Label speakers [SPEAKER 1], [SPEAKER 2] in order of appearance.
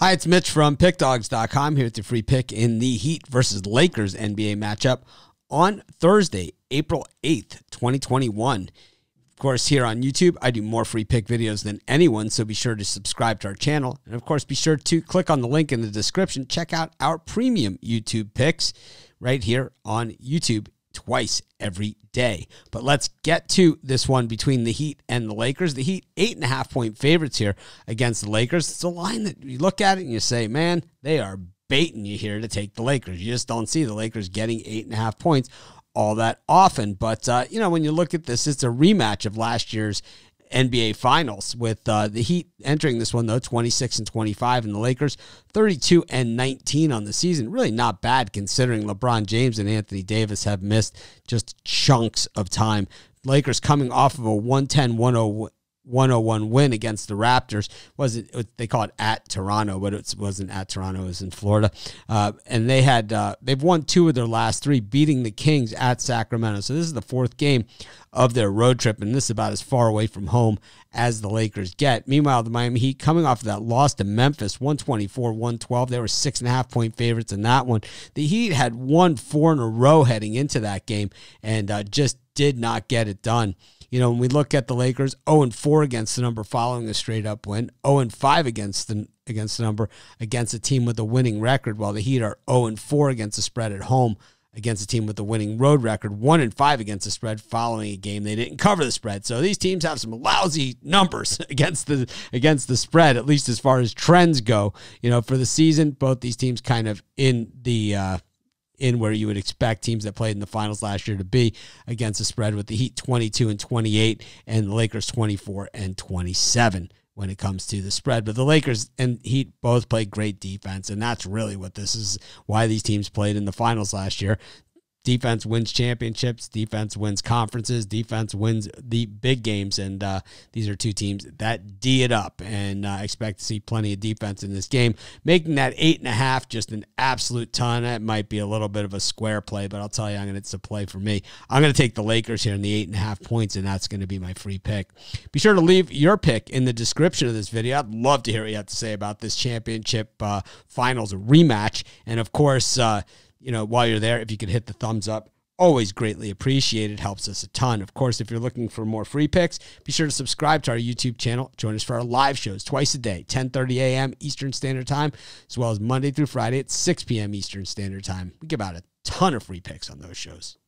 [SPEAKER 1] Hi, it's Mitch from PickDogs.com here with your free pick in the Heat versus Lakers NBA matchup on Thursday, April 8th, 2021. Of course, here on YouTube, I do more free pick videos than anyone, so be sure to subscribe to our channel. And of course, be sure to click on the link in the description. Check out our premium YouTube picks right here on YouTube twice every day. But let's get to this one between the Heat and the Lakers. The Heat, eight and a half point favorites here against the Lakers. It's a line that you look at it and you say, man, they are baiting you here to take the Lakers. You just don't see the Lakers getting eight and a half points all that often. But, uh, you know, when you look at this, it's a rematch of last year's NBA Finals with uh, the Heat entering this one though 26 and 25 and the Lakers 32 and 19 on the season. Really not bad considering LeBron James and Anthony Davis have missed just chunks of time. Lakers coming off of a 110 101 win against the Raptors. Was it? They call it at Toronto, but it wasn't at Toronto. It was in Florida, uh, and they had uh, they've won two of their last three, beating the Kings at Sacramento. So this is the fourth game of their road trip, and this is about as far away from home as the Lakers get. Meanwhile, the Miami Heat coming off of that loss to Memphis, 124 112. They were six and a half point favorites in that one. The Heat had won four in a row heading into that game and uh, just did not get it done. You know, when we look at the Lakers, 0 and 4 against the number following a straight up win, 0 and 5 against the against the number against a team with a winning record, while the Heat are 0 and 4 against the spread at home against a team with a winning road record, 1 and 5 against the spread following a game they didn't cover the spread. So these teams have some lousy numbers against the against the spread at least as far as trends go. You know, for the season, both these teams kind of in the uh in where you would expect teams that played in the finals last year to be against the spread with the Heat 22 and 28 and the Lakers 24 and 27 when it comes to the spread. But the Lakers and Heat both play great defense, and that's really what this is why these teams played in the finals last year defense wins championships, defense wins conferences, defense wins the big games. And uh, these are two teams that D it up and uh, expect to see plenty of defense in this game. Making that eight and a half just an absolute ton. That might be a little bit of a square play, but I'll tell you, I'm going to, it's a play for me. I'm going to take the Lakers here in the eight and a half points, and that's going to be my free pick. Be sure to leave your pick in the description of this video. I'd love to hear what you have to say about this championship uh, finals rematch. And of course, uh, you know, while you're there, if you could hit the thumbs up, always greatly appreciated. Helps us a ton. Of course, if you're looking for more free picks, be sure to subscribe to our YouTube channel. Join us for our live shows twice a day, 10:30 a.m. Eastern Standard Time, as well as Monday through Friday at 6 p.m. Eastern Standard Time. We give out a ton of free picks on those shows.